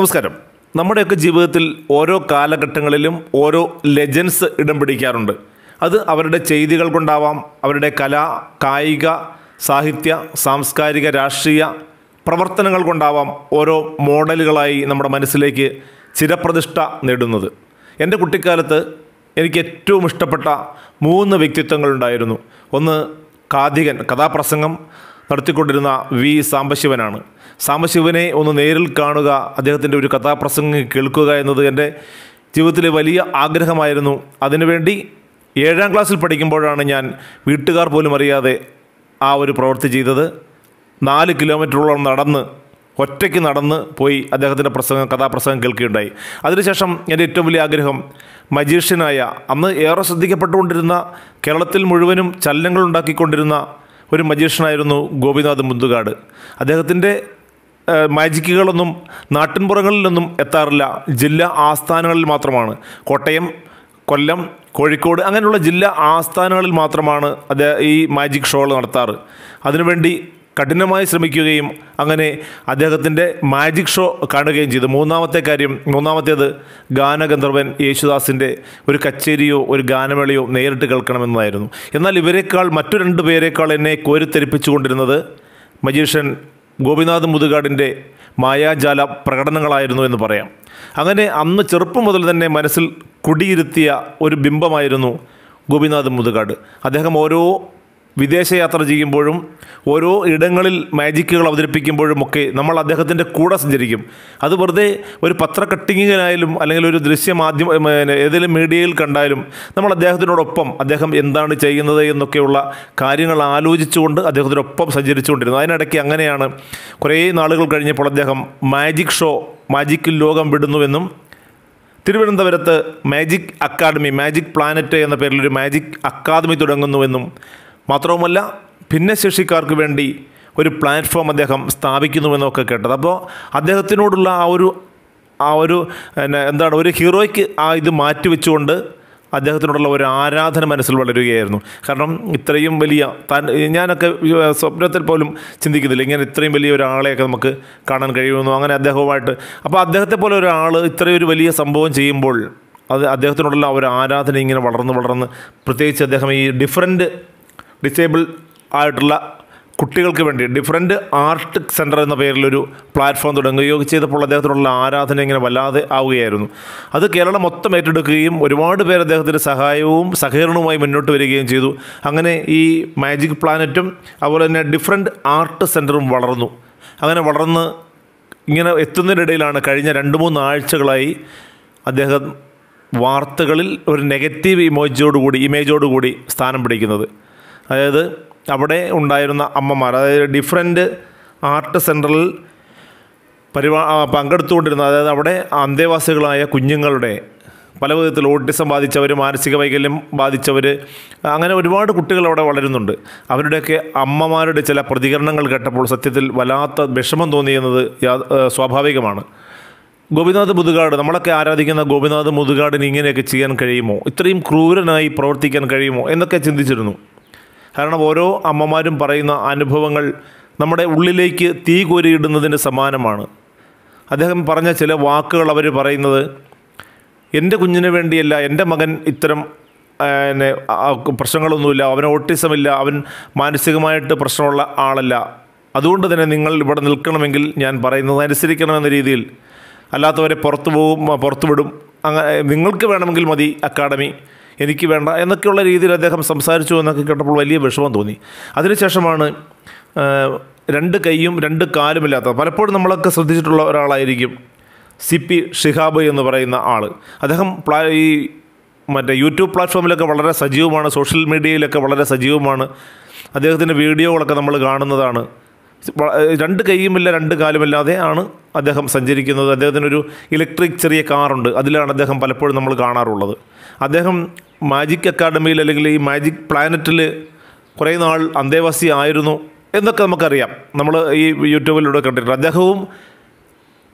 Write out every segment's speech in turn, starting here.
നമസ്കാരം നമ്മുടെയൊക്കെ ജീവിതത്തിൽ ഓരോ കാലഘട്ടങ്ങളിലും ഓരോ ലെജൻസ് ഇടം പിടിക്കാറുണ്ട് അത് അവരുടെ ചെയ്തികൾ കൊണ്ടാവാം അവരുടെ കല കായിക സാഹിത്യ സാംസ്കാരിക രാഷ്ട്രീയ പ്രവർത്തനങ്ങൾ കൊണ്ടാവാം ഓരോ മോഡലുകളായി നമ്മുടെ മനസ്സിലേക്ക് ചിരപ്രതിഷ്ഠ നേടുന്നത് എൻ്റെ കുട്ടിക്കാലത്ത് എനിക്ക് ഏറ്റവും ഇഷ്ടപ്പെട്ട മൂന്ന് വ്യക്തിത്വങ്ങളുണ്ടായിരുന്നു ഒന്ന് കാതികൻ കഥാപ്രസംഗം നടത്തിക്കൊണ്ടിരുന്ന വി സാംബശിവനാണ് സാംബശിവനെ ഒന്ന് നേരിൽ കാണുക അദ്ദേഹത്തിൻ്റെ ഒരു കഥാപ്രസംഗം കേൾക്കുക എന്നത് എൻ്റെ ജീവിതത്തിലെ വലിയ ആഗ്രഹമായിരുന്നു അതിനുവേണ്ടി ഏഴാം ക്ലാസ്സിൽ പഠിക്കുമ്പോഴാണ് ഞാൻ വീട്ടുകാർ പോലും അറിയാതെ ആ ഒരു പ്രവൃത്തി ചെയ്തത് നാല് കിലോമീറ്ററോളം നടന്ന് ഒറ്റയ്ക്ക് നടന്ന് പോയി അദ്ദേഹത്തിൻ്റെ പ്രസംഗം കഥാപ്രസംഗം കേൾക്കുകയുണ്ടായി അതിനുശേഷം എൻ്റെ ഏറ്റവും വലിയ ആഗ്രഹം മജീഷ്യനായ അന്ന് ഏറെ ശ്രദ്ധിക്കപ്പെട്ടുകൊണ്ടിരുന്ന കേരളത്തിൽ മുഴുവനും ചലനങ്ങളുണ്ടാക്കിക്കൊണ്ടിരുന്ന ഒരു മജീഷ്യനായിരുന്നു ഗോപിനാഥ് മുന്തുകാട് അദ്ദേഹത്തിൻ്റെ മാജിക്കുകളൊന്നും നാട്ടിൻപുറങ്ങളിലൊന്നും എത്താറില്ല ജില്ലാ ആസ്ഥാനങ്ങളിൽ മാത്രമാണ് കോട്ടയം കൊല്ലം കോഴിക്കോട് അങ്ങനെയുള്ള ജില്ലാ ആസ്ഥാനങ്ങളിൽ മാത്രമാണ് അദ്ദേഹം ഈ മാജിക് ഷോകൾ നടത്താറ് അതിനുവേണ്ടി കഠിനമായി ശ്രമിക്കുകയും അങ്ങനെ അദ്ദേഹത്തിൻ്റെ മാജിക് ഷോ കാണുകയും ചെയ്തു മൂന്നാമത്തെ കാര്യം മൂന്നാമത്തേത് ഗാനഗന്ധർവൻ യേശുദാസിൻ്റെ ഒരു കച്ചേരിയോ ഒരു ഗാനമേളയോ നേരിട്ട് കേൾക്കണമെന്നായിരുന്നു എന്നാൽ ഇവരെക്കാൾ മറ്റു രണ്ട് പേരെക്കാൾ എന്നെ കോരിത്തെരിപ്പിച്ചുകൊണ്ടിരുന്നത് മജീഷ്യൻ ഗോപിനാഥ് മുതുകാടിൻ്റെ മായാജാല പ്രകടനങ്ങളായിരുന്നു എന്ന് പറയാം അങ്ങനെ അന്ന് ചെറുപ്പം മുതൽ തന്നെ മനസ്സിൽ കുടിയിരുത്തിയ ഒരു ബിംബമായിരുന്നു ഗോപിനാഥ് മുതുകാട് അദ്ദേഹം ഓരോ വിദേശയാത്ര ചെയ്യുമ്പോഴും ഓരോ ഇടങ്ങളിൽ മാജിക്കുകൾ ഒക്കെ നമ്മൾ അദ്ദേഹത്തിൻ്റെ കൂടെ സഞ്ചരിക്കും അത് വെറുതെ ഒരു പത്ര കട്ടിങ്ങിനായാലും അല്ലെങ്കിൽ ഒരു മാധ്യമ ഏതെങ്കിലും മീഡിയയിൽ കണ്ടാലും നമ്മൾ അദ്ദേഹത്തിനോടൊപ്പം അദ്ദേഹം എന്താണ് ചെയ്യുന്നത് എന്നൊക്കെയുള്ള കാര്യങ്ങൾ ആലോചിച്ചുകൊണ്ട് അദ്ദേഹത്തിനൊപ്പം സഞ്ചരിച്ചുകൊണ്ടിരുന്നു അതിനിടയ്ക്ക് അങ്ങനെയാണ് കുറേ നാളുകൾ കഴിഞ്ഞപ്പോൾ അദ്ദേഹം മാജിക് ഷോ മാജിക്കിൽ ലോകം വിടുന്നുവെന്നും തിരുവനന്തപുരത്ത് മാജിക് അക്കാദമി മാജിക് പ്ലാനറ്റ് എന്ന പേരിലൊരു മാജിക് അക്കാദമി തുടങ്ങുന്നുവെന്നും മാത്രവുമല്ല ഭിന്നശേഷിക്കാർക്ക് വേണ്ടി ഒരു പ്ലാറ്റ്ഫോം അദ്ദേഹം സ്ഥാപിക്കുന്നുവെന്നൊക്കെ കേട്ടത് അപ്പോൾ അദ്ദേഹത്തിനോടുള്ള ആ ഒരു ആ ഒരു എന്താണ് ഒരു ഹീറോയ്ക്ക് ആ ഇത് മാറ്റിവെച്ചുകൊണ്ട് അദ്ദേഹത്തിനോടുള്ള ഒരു ആരാധന മനസ്സിൽ വളരുകയായിരുന്നു കാരണം ഇത്രയും വലിയ താൻ ഞാനൊക്കെ സ്വപ്നത്തിൽ പോലും ചിന്തിക്കുന്നില്ല ഇങ്ങനെ ഇത്രയും വലിയ ഒരാളെയൊക്കെ നമുക്ക് കാണാൻ കഴിയുമെന്നു അങ്ങനെ അദ്ദേഹവുമായിട്ട് അപ്പോൾ അദ്ദേഹത്തെ പോലെ ഒരാൾ ഒരു വലിയ സംഭവം ചെയ്യുമ്പോൾ അത് അദ്ദേഹത്തിനോടുള്ള ഒരു ആരാധന ഇങ്ങനെ വളർന്ന് വളർന്ന് പ്രത്യേകിച്ച് അദ്ദേഹം ഈ ഡിഫറെൻറ്റ് ഡിസേബിൾ ആയിട്ടുള്ള കുട്ടികൾക്ക് വേണ്ടി ഡിഫറെൻറ്റ് ആർട്ട് സെൻറ്റർ എന്ന പേരിലൊരു പ്ലാറ്റ്ഫോം തുടങ്ങുകയോ ചെയ്തപ്പോൾ അദ്ദേഹത്തിനുള്ള ആരാധന ഇങ്ങനെ വല്ലാതെ ആവുകയായിരുന്നു അത് കേരളം മൊത്തം ഏറ്റെടുക്കുകയും ഒരുപാട് പേർ അദ്ദേഹത്തിൻ്റെ സഹായവും സഹകരണവുമായി മുന്നോട്ട് വരികയും ചെയ്തു അങ്ങനെ ഈ മാജിക് പ്ലാനറ്റും അതുപോലെ തന്നെ ഡിഫറെൻറ്റ് ആർട്ട് സെൻറ്ററും വളർന്നു അങ്ങനെ വളർന്ന് ഇങ്ങനെ എത്തുന്നതിനിടയിലാണ് കഴിഞ്ഞ രണ്ട് മൂന്ന് ആഴ്ചകളായി അദ്ദേഹം വാർത്തകളിൽ ഒരു നെഗറ്റീവ് ഇമോജിയോടുകൂടി ഇമേജോടുകൂടി സ്ഥാനം പിടിക്കുന്നത് അതായത് അവിടെ ഉണ്ടായിരുന്ന അമ്മമാർ അതായത് ഡിഫറെൻറ്റ് ആർട്ട് സെൻറ്ററിൽ പരിപാ പങ്കെടുത്തുകൊണ്ടിരുന്ന അതായത് അവിടെ അന്തേവാസികളായ കുഞ്ഞുങ്ങളുടെ പല വിധത്തിൽ ഓട്ടിസം ബാധിച്ചവർ മാനസിക വൈകല്യം ബാധിച്ചവർ അങ്ങനെ ഒരുപാട് കുട്ടികൾ അവിടെ വളരുന്നുണ്ട് അവരുടെയൊക്കെ അമ്മമാരുടെ ചില പ്രതികരണങ്ങൾ കേട്ടപ്പോൾ സത്യത്തിൽ വല്ലാത്ത വിഷമം തോന്നിയെന്നത് സ്വാഭാവികമാണ് ഗോപിനാഥ് മുതുകാട് നമ്മളൊക്കെ ആരാധിക്കുന്ന ഗോപിനാഥ് മുതുകാടിന് ഇങ്ങനെയൊക്കെ ചെയ്യാൻ കഴിയുമോ ഇത്രയും ക്രൂരനായി പ്രവർത്തിക്കാൻ കഴിയുമോ എന്നൊക്കെ ചിന്തിച്ചിരുന്നു കാരണം ഓരോ അമ്മമാരും പറയുന്ന അനുഭവങ്ങൾ നമ്മുടെ ഉള്ളിലേക്ക് തീ കോരിയിടുന്നതിന് സമാനമാണ് അദ്ദേഹം പറഞ്ഞ ചില വാക്കുകൾ അവർ പറയുന്നത് എൻ്റെ കുഞ്ഞിന് വേണ്ടിയല്ല എൻ്റെ മകൻ ഇത്തരം പിന്നെ പ്രശ്നങ്ങളൊന്നുമില്ല അവന് ഓട്ടിസമില്ല അവൻ മാനസികമായിട്ട് പ്രശ്നമുള്ള ആളല്ല അതുകൊണ്ട് തന്നെ നിങ്ങൾ ഇവിടെ നിൽക്കണമെങ്കിൽ ഞാൻ പറയുന്നത് അനുസരിക്കണമെന്ന രീതിയിൽ അല്ലാത്തവരെ പുറത്തു പോകും പുറത്തു വിടും അങ്ങനെ നിങ്ങൾക്ക് വേണമെങ്കിൽ മതി അക്കാഡമി എനിക്ക് വേണ്ട എന്നൊക്കെയുള്ള രീതിയിൽ അദ്ദേഹം സംസാരിച്ചു എന്നൊക്കെ കേട്ടപ്പോൾ വലിയ വിഷമം തോന്നി അതിനുശേഷമാണ് രണ്ട് കൈയും രണ്ട് കാലുമില്ലാത്ത പലപ്പോഴും നമ്മളൊക്കെ ശ്രദ്ധിച്ചിട്ടുള്ള ഒരാളായിരിക്കും സി പി ഷിഹാബ് എന്ന് പറയുന്ന ആൾ അദ്ദേഹം പ്ലാ ഈ മറ്റേ യൂട്യൂബ് പ്ലാറ്റ്ഫോമിലൊക്കെ വളരെ സജീവമാണ് സോഷ്യൽ മീഡിയയിലൊക്കെ വളരെ സജീവമാണ് അദ്ദേഹത്തിൻ്റെ വീഡിയോകളൊക്കെ നമ്മൾ കാണുന്നതാണ് രണ്ട് കൈയുമില്ല രണ്ട് കാലുമില്ലാതെ ആണ് അദ്ദേഹം സഞ്ചരിക്കുന്നത് അദ്ദേഹത്തിനൊരു ഇലക്ട്രിക് ചെറിയ കാറുണ്ട് അതിലാണ് അദ്ദേഹം പലപ്പോഴും നമ്മൾ കാണാറുള്ളത് അദ്ദേഹം മാജിക് അക്കാഡമിയിൽ അല്ലെങ്കിൽ ഈ മാജിക് പ്ലാനറ്റിൽ കുറേ നാൾ അന്തേവാസി ആയിരുന്നു എന്നൊക്കെ നമുക്കറിയാം നമ്മൾ ഈ യൂട്യൂബിലൂടെ കണ്ടിട്ടുണ്ട് അദ്ദേഹവും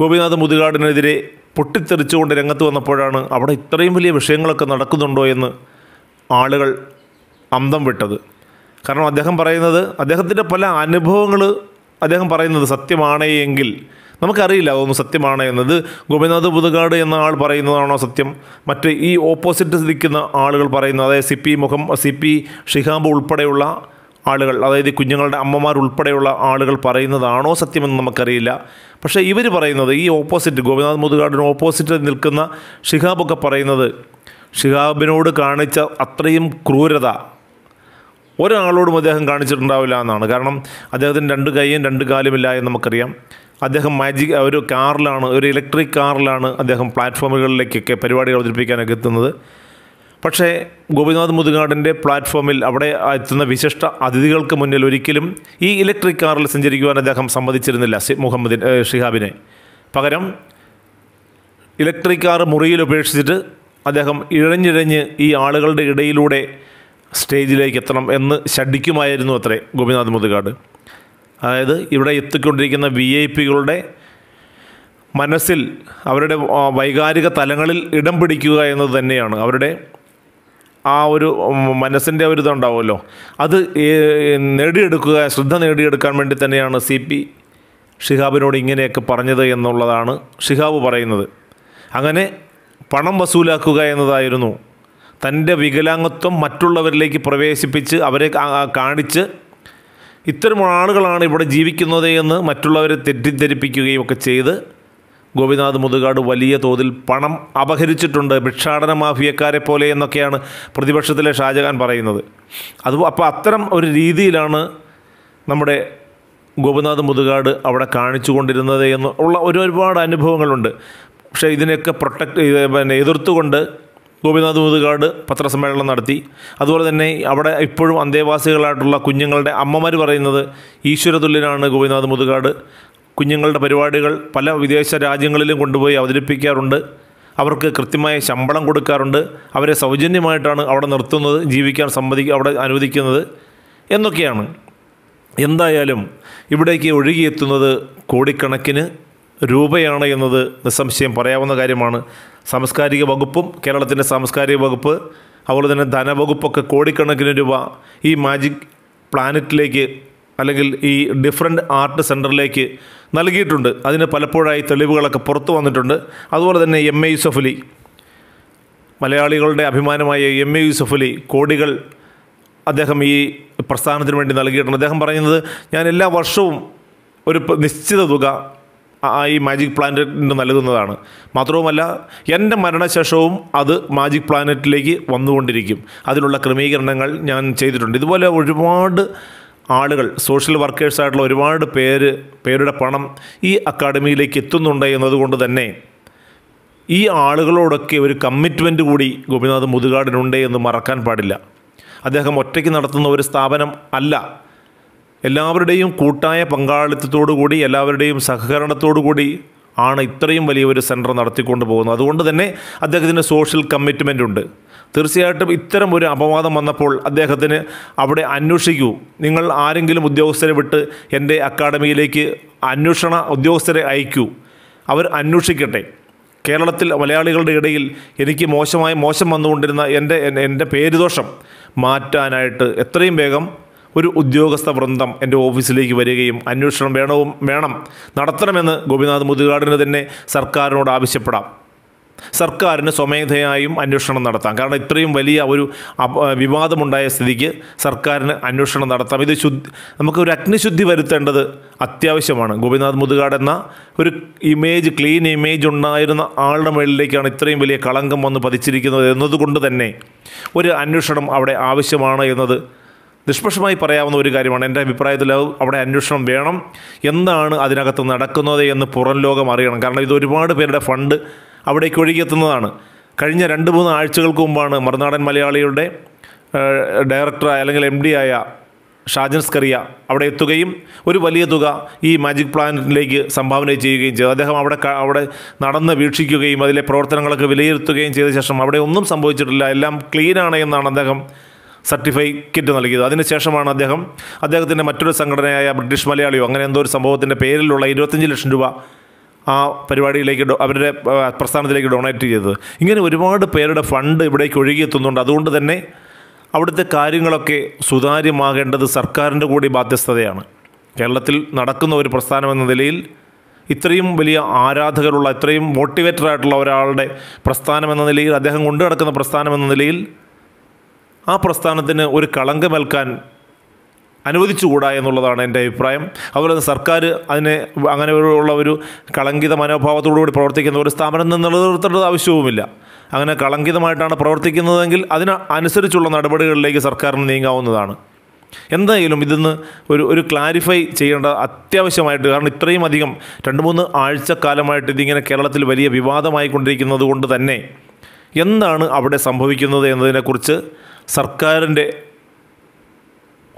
ഗോപിനാഥ് മുതുകാടിനെതിരെ പൊട്ടിത്തെറിച്ചുകൊണ്ട് രംഗത്ത് വന്നപ്പോഴാണ് അവിടെ ഇത്രയും വലിയ വിഷയങ്ങളൊക്കെ നടക്കുന്നുണ്ടോ എന്ന് ആളുകൾ അന്തം വിട്ടത് കാരണം അദ്ദേഹം പറയുന്നത് അദ്ദേഹത്തിൻ്റെ പല അനുഭവങ്ങൾ അദ്ദേഹം പറയുന്നത് സത്യമാണേ എങ്കിൽ നമുക്കറിയില്ല അതൊന്ന് സത്യമാണ് എന്നത് ഗോപിനാഥ് പുതുകാട് എന്ന ആൾ പറയുന്നതാണോ സത്യം മറ്റ് ഈ ഓപ്പോസിറ്റ് നിൽക്കുന്ന ആളുകൾ പറയുന്ന അതായത് സി പി മുഖം സി പി ഷിഹാബ് ഉൾപ്പെടെയുള്ള ആളുകൾ അതായത് കുഞ്ഞുങ്ങളുടെ അമ്മമാർ ഉൾപ്പെടെയുള്ള ആളുകൾ പറയുന്നതാണോ സത്യമെന്ന് നമുക്കറിയില്ല പക്ഷേ ഇവർ പറയുന്നത് ഈ ഓപ്പോസിറ്റ് ഗോപിനാഥ് മുതുകാടിന് ഓപ്പോസിറ്റ് നിൽക്കുന്ന ഷിഹാബൊക്കെ പറയുന്നത് ഷിഹാബിനോട് കാണിച്ച അത്രയും ക്രൂരത ഒരാളോടും അദ്ദേഹം കാണിച്ചിട്ടുണ്ടാവില്ല എന്നാണ് കാരണം അദ്ദേഹത്തിന് രണ്ട് കൈയും രണ്ട് കാലുമില്ല എന്ന് നമുക്കറിയാം അദ്ദേഹം മാജിക് ഒരു കാറിലാണ് ഒരു ഇലക്ട്രിക് കാറിലാണ് അദ്ദേഹം പ്ലാറ്റ്ഫോമുകളിലേക്കൊക്കെ പരിപാടികൾ അവതരിപ്പിക്കാനൊക്കെ എത്തുന്നത് പക്ഷേ ഗോപിനാഥ് മുതുകാടിൻ്റെ പ്ലാറ്റ്ഫോമിൽ അവിടെ എത്തുന്ന വിശിഷ്ട അതിഥികൾക്ക് മുന്നിൽ ഒരിക്കലും ഈ ഇലക്ട്രിക് കാറിൽ സഞ്ചരിക്കുവാൻ അദ്ദേഹം സമ്മതിച്ചിരുന്നില്ല സി മുഹമ്മദിൻ ഷിഹാബിനെ പകരം ഇലക്ട്രിക് കാർ മുറിയിൽ ഉപേക്ഷിച്ചിട്ട് അദ്ദേഹം ഇഴഞ്ഞിഴഞ്ഞ് ഈ ആളുകളുടെ ഇടയിലൂടെ സ്റ്റേജിലേക്ക് എത്തണം എന്ന് ശഠിക്കുമായിരുന്നു അത്രേ ഗോപിനാഥ് മുതുകാട് അതായത് ഇവിടെ എത്തിക്കൊണ്ടിരിക്കുന്ന വി ഐ പികളുടെ മനസ്സിൽ അവരുടെ വൈകാരിക തലങ്ങളിൽ ഇടം പിടിക്കുക എന്നത് തന്നെയാണ് അവരുടെ ആ ഒരു മനസ്സിൻ്റെ ഒരു ഇതുണ്ടാവുമല്ലോ അത് നേടിയെടുക്കുക ശ്രദ്ധ നേടിയെടുക്കാൻ വേണ്ടി തന്നെയാണ് സി പി ഷിഹാബിനോട് ഇങ്ങനെയൊക്കെ പറഞ്ഞത് എന്നുള്ളതാണ് ഷിഹാബ് പറയുന്നത് അങ്ങനെ പണം വസൂലാക്കുക എന്നതായിരുന്നു തൻ്റെ വികലാംഗത്വം മറ്റുള്ളവരിലേക്ക് പ്രവേശിപ്പിച്ച് അവരെ കാണിച്ച് ഇത്തരം ആളുകളാണ് ഇവിടെ ജീവിക്കുന്നത് എന്ന് മറ്റുള്ളവരെ തെറ്റിദ്ധരിപ്പിക്കുകയും ഒക്കെ ചെയ്ത് ഗോപിനാഥ് മുതുകാട് വലിയ തോതിൽ പണം അപഹരിച്ചിട്ടുണ്ട് ഭിക്ഷാടന മാഫിയക്കാരെ പോലെ എന്നൊക്കെയാണ് പ്രതിപക്ഷത്തിലെ ഷാജഹാൻ പറയുന്നത് അത് അപ്പോൾ അത്തരം ഒരു രീതിയിലാണ് നമ്മുടെ ഗോപിനാഥ് മുതുകാട് അവിടെ കാണിച്ചുകൊണ്ടിരുന്നത് എന്ന് ഉള്ള ഒരുപാട് അനുഭവങ്ങളുണ്ട് പക്ഷേ ഇതിനെയൊക്കെ പ്രൊട്ടക്റ്റ് പിന്നെ എതിർത്തുകൊണ്ട് ഗോപിനാഥ് മുതുകാട് പത്രസമ്മേളനം നടത്തി അതുപോലെ തന്നെ അവിടെ ഇപ്പോഴും അന്തേവാസികളായിട്ടുള്ള കുഞ്ഞുങ്ങളുടെ അമ്മമാർ പറയുന്നത് ഈശ്വരതുല്യനാണ് ഗോപിനാഥ് മുതുകാട് കുഞ്ഞുങ്ങളുടെ പരിപാടികൾ പല വിദേശ രാജ്യങ്ങളിലും കൊണ്ടുപോയി അവതരിപ്പിക്കാറുണ്ട് അവർക്ക് കൃത്യമായ ശമ്പളം കൊടുക്കാറുണ്ട് അവരെ സൗജന്യമായിട്ടാണ് അവിടെ നിർത്തുന്നത് ജീവിക്കാൻ സമ്മതി അവിടെ അനുവദിക്കുന്നത് എന്നൊക്കെയാണ് എന്തായാലും ഇവിടേക്ക് ഒഴുകിയെത്തുന്നത് കോടിക്കണക്കിന് രൂപയാണ് എന്നത് നിസ്സംശയം പറയാവുന്ന കാര്യമാണ് സാംസ്കാരിക വകുപ്പും കേരളത്തിൻ്റെ സാംസ്കാരിക വകുപ്പ് അതുപോലെ തന്നെ ധനവകുപ്പൊക്കെ കോടിക്കണക്കിന് രൂപ ഈ മാജിക് പ്ലാനറ്റിലേക്ക് അല്ലെങ്കിൽ ഈ ഡിഫറെൻ്റ് ആർട്ട് സെൻറ്ററിലേക്ക് നൽകിയിട്ടുണ്ട് അതിന് പലപ്പോഴായി തെളിവുകളൊക്കെ പുറത്തു വന്നിട്ടുണ്ട് അതുപോലെ തന്നെ എം എ യൂസഫലി മലയാളികളുടെ അഭിമാനമായ എം എ യൂസഫലി കോടികൾ അദ്ദേഹം ഈ പ്രസ്ഥാനത്തിന് വേണ്ടി നൽകിയിട്ടുണ്ട് അദ്ദേഹം പറയുന്നത് ഞാൻ എല്ലാ വർഷവും ഒരു നിശ്ചിത തുക ഈ മാജിക് പ്ലാനറ്റിൻ്റെ നൽകുന്നതാണ് മാത്രവുമല്ല എൻ്റെ മരണശേഷവും അത് മാജിക് പ്ലാനറ്റിലേക്ക് വന്നുകൊണ്ടിരിക്കും അതിനുള്ള ക്രമീകരണങ്ങൾ ഞാൻ ചെയ്തിട്ടുണ്ട് ഇതുപോലെ ഒരുപാട് ആളുകൾ സോഷ്യൽ വർക്കേഴ്സായിട്ടുള്ള ഒരുപാട് പേര് പേരുടെ പണം ഈ അക്കാഡമിയിലേക്ക് എത്തുന്നുണ്ട് എന്നതുകൊണ്ട് തന്നെ ഈ ആളുകളോടൊക്കെ ഒരു കമ്മിറ്റ്മെൻ്റ് കൂടി ഗോപിനാഥ് മുതുകാടിനുണ്ട് എന്ന് മറക്കാൻ പാടില്ല അദ്ദേഹം ഒറ്റയ്ക്ക് നടത്തുന്ന ഒരു സ്ഥാപനം അല്ല എല്ലാവരുടെയും കൂട്ടായ പങ്കാളിത്തത്തോടുകൂടി എല്ലാവരുടെയും സഹകരണത്തോടുകൂടി ആണ് ഇത്രയും വലിയൊരു ഒരു സെൻറ്റർ നടത്തിക്കൊണ്ട് പോകുന്നത് അതുകൊണ്ട് തന്നെ അദ്ദേഹത്തിന് സോഷ്യൽ കമ്മിറ്റ്മെൻ്റ് ഉണ്ട് തീർച്ചയായിട്ടും ഇത്തരം ഒരു അപവാദം വന്നപ്പോൾ അദ്ദേഹത്തിന് അവിടെ അന്വേഷിക്കൂ നിങ്ങൾ ആരെങ്കിലും ഉദ്യോഗസ്ഥരെ വിട്ട് എൻ്റെ അക്കാഡമിയിലേക്ക് അന്വേഷണ ഉദ്യോഗസ്ഥരെ അയക്കൂ അവർ അന്വേഷിക്കട്ടെ കേരളത്തിൽ മലയാളികളുടെ ഇടയിൽ എനിക്ക് മോശമായി മോശം വന്നുകൊണ്ടിരുന്ന എൻ്റെ എൻ്റെ പേരുദോഷം മാറ്റാനായിട്ട് എത്രയും വേഗം ഒരു ഉദ്യോഗസ്ഥ വൃന്ദം എൻ്റെ ഓഫീസിലേക്ക് വരികയും അന്വേഷണം വേണവും വേണം നടത്തണമെന്ന് ഗോപിനാഥ് മുതുകാടിന് തന്നെ സർക്കാരിനോട് ആവശ്യപ്പെടാം സർക്കാരിന് സ്വമേധയായും അന്വേഷണം നടത്താം കാരണം ഇത്രയും വലിയ ഒരു വിവാദമുണ്ടായ സ്ഥിതിക്ക് സർക്കാരിന് അന്വേഷണം നടത്താം ഇത് ശുദ്ധി നമുക്ക് ഒരു അഗ്നിശുദ്ധി വരുത്തേണ്ടത് അത്യാവശ്യമാണ് ഗോപിനാഥ് മുതുകാട് എന്ന ഒരു ഇമേജ് ക്ലീൻ ഇമേജ് ഉണ്ടായിരുന്ന ആളുടെ മുകളിലേക്കാണ് ഇത്രയും വലിയ കളങ്കം വന്ന് പതിച്ചിരിക്കുന്നത് എന്നതുകൊണ്ട് തന്നെ ഒരു അന്വേഷണം അവിടെ ആവശ്യമാണ് എന്നത് നിഷ്പക്ഷമായി പറയാവുന്ന ഒരു കാര്യമാണ് എൻ്റെ അഭിപ്രായത്തിൽ അവിടെ അന്വേഷണം വേണം എന്താണ് അതിനകത്ത് നടക്കുന്നത് എന്ന് പുറം ലോകം അറിയണം കാരണം ഇത് ഒരുപാട് പേരുടെ ഫണ്ട് അവിടേക്ക് ഒഴുകിയെത്തുന്നതാണ് കഴിഞ്ഞ രണ്ട് മൂന്ന് ആഴ്ചകൾക്ക് മുമ്പാണ് മറുനാടൻ മലയാളിയുടെ ഡയറക്ടറായ അല്ലെങ്കിൽ എം ഡി ആയ ഷാജൻ സ്കറിയ അവിടെ എത്തുകയും ഒരു വലിയ തുക ഈ മാജിക് പ്ലാനറ്റിലേക്ക് സംഭാവന ചെയ്യുകയും ചെയ്തു അദ്ദേഹം അവിടെ അവിടെ നടന്ന് വീക്ഷിക്കുകയും അതിലെ പ്രവർത്തനങ്ങളൊക്കെ വിലയിരുത്തുകയും ചെയ്ത ശേഷം അവിടെ ഒന്നും സംഭവിച്ചിട്ടില്ല എല്ലാം ക്ലീനാണ് എന്നാണ് അദ്ദേഹം സർട്ടിഫിക്കറ്റ് നൽകിയത് അതിനുശേഷമാണ് അദ്ദേഹം അദ്ദേഹത്തിൻ്റെ മറ്റൊരു സംഘടനയായ ബ്രിട്ടീഷ് മലയാളിയോ അങ്ങനെ എന്തോ ഒരു സംഭവത്തിൻ്റെ പേരിലുള്ള ഇരുപത്തഞ്ച് ലക്ഷം രൂപ ആ പരിപാടിയിലേക്ക് അവരുടെ പ്രസ്ഥാനത്തിലേക്ക് ഡൊണേറ്റ് ചെയ്തത് ഇങ്ങനെ ഒരുപാട് പേരുടെ ഫണ്ട് ഇവിടേക്ക് ഒഴുകിയെത്തുന്നുണ്ട് അതുകൊണ്ട് തന്നെ അവിടുത്തെ കാര്യങ്ങളൊക്കെ സുതാര്യമാകേണ്ടത് സർക്കാരിൻ്റെ കൂടി ബാധ്യസ്ഥതയാണ് കേരളത്തിൽ നടക്കുന്ന ഒരു പ്രസ്ഥാനം എന്ന നിലയിൽ ഇത്രയും വലിയ ആരാധകരുള്ള ഇത്രയും ആയിട്ടുള്ള ഒരാളുടെ പ്രസ്ഥാനം എന്ന നിലയിൽ അദ്ദേഹം കൊണ്ടു നടക്കുന്ന പ്രസ്ഥാനം എന്ന നിലയിൽ ആ പ്രസ്ഥാനത്തിന് ഒരു കളങ്കമേൽക്കാൻ അനുവദിച്ചുകൂടാ എന്നുള്ളതാണ് എൻ്റെ അഭിപ്രായം അതുപോലെ തന്നെ സർക്കാർ അതിനെ അങ്ങനെ ഉള്ള ഒരു കളങ്കിത മനോഭാവത്തോടുകൂടി പ്രവർത്തിക്കുന്ന ഒരു സ്ഥാപനം നിലനിർത്തേണ്ടത് ആവശ്യവുമില്ല അങ്ങനെ കളങ്കിതമായിട്ടാണ് പ്രവർത്തിക്കുന്നതെങ്കിൽ അതിന് അനുസരിച്ചുള്ള നടപടികളിലേക്ക് സർക്കാരിന് നീങ്ങാവുന്നതാണ് എന്തായാലും ഇതിന്ന് ഒരു ഒരു ക്ലാരിഫൈ ചെയ്യേണ്ട അത്യാവശ്യമായിട്ട് കാരണം ഇത്രയും അധികം രണ്ട് മൂന്ന് ആഴ്ചക്കാലമായിട്ട് ഇതിങ്ങനെ കേരളത്തിൽ വലിയ വിവാദമായിക്കൊണ്ടിരിക്കുന്നത് കൊണ്ട് തന്നെ എന്താണ് അവിടെ സംഭവിക്കുന്നത് എന്നതിനെക്കുറിച്ച് സർക്കാരിൻ്റെ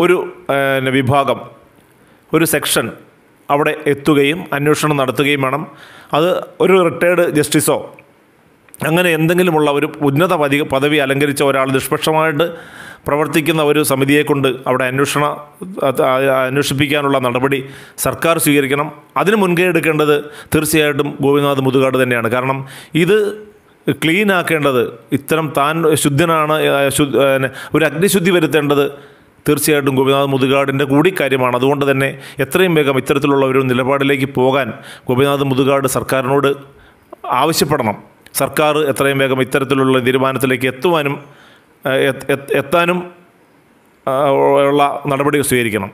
ഒരു വിഭാഗം ഒരു സെക്ഷൻ അവിടെ എത്തുകയും അന്വേഷണം നടത്തുകയും വേണം അത് ഒരു റിട്ടയർഡ് ജസ്റ്റിസോ അങ്ങനെ എന്തെങ്കിലുമുള്ള ഒരു ഉന്നത പതി പദവി അലങ്കരിച്ച ഒരാൾ നിഷ്പക്ഷമായിട്ട് പ്രവർത്തിക്കുന്ന ഒരു സമിതിയെ കൊണ്ട് അവിടെ അന്വേഷണ അന്വേഷിപ്പിക്കാനുള്ള നടപടി സർക്കാർ സ്വീകരിക്കണം അതിന് മുൻകൈ എടുക്കേണ്ടത് തീർച്ചയായിട്ടും ഗോപിനാഥ് മുതുകാട് തന്നെയാണ് കാരണം ഇത് ക്ലീൻ ആക്കേണ്ടത് ഇത്തരം താൻ ശുദ്ധനാണ് ഒരു അഗ്നിശുദ്ധി വരുത്തേണ്ടത് തീർച്ചയായിട്ടും ഗോപിനാഥ് മുതുകാടിൻ്റെ കൂടി കാര്യമാണ് അതുകൊണ്ട് തന്നെ എത്രയും വേഗം ഇത്തരത്തിലുള്ള ഒരു നിലപാടിലേക്ക് പോകാൻ ഗോപിനാഥ് മുതുകാട് സർക്കാരിനോട് ആവശ്യപ്പെടണം സർക്കാർ എത്രയും വേഗം ഇത്തരത്തിലുള്ള തീരുമാനത്തിലേക്ക് എത്തുവാനും എത്താനും ഉള്ള നടപടികൾ സ്വീകരിക്കണം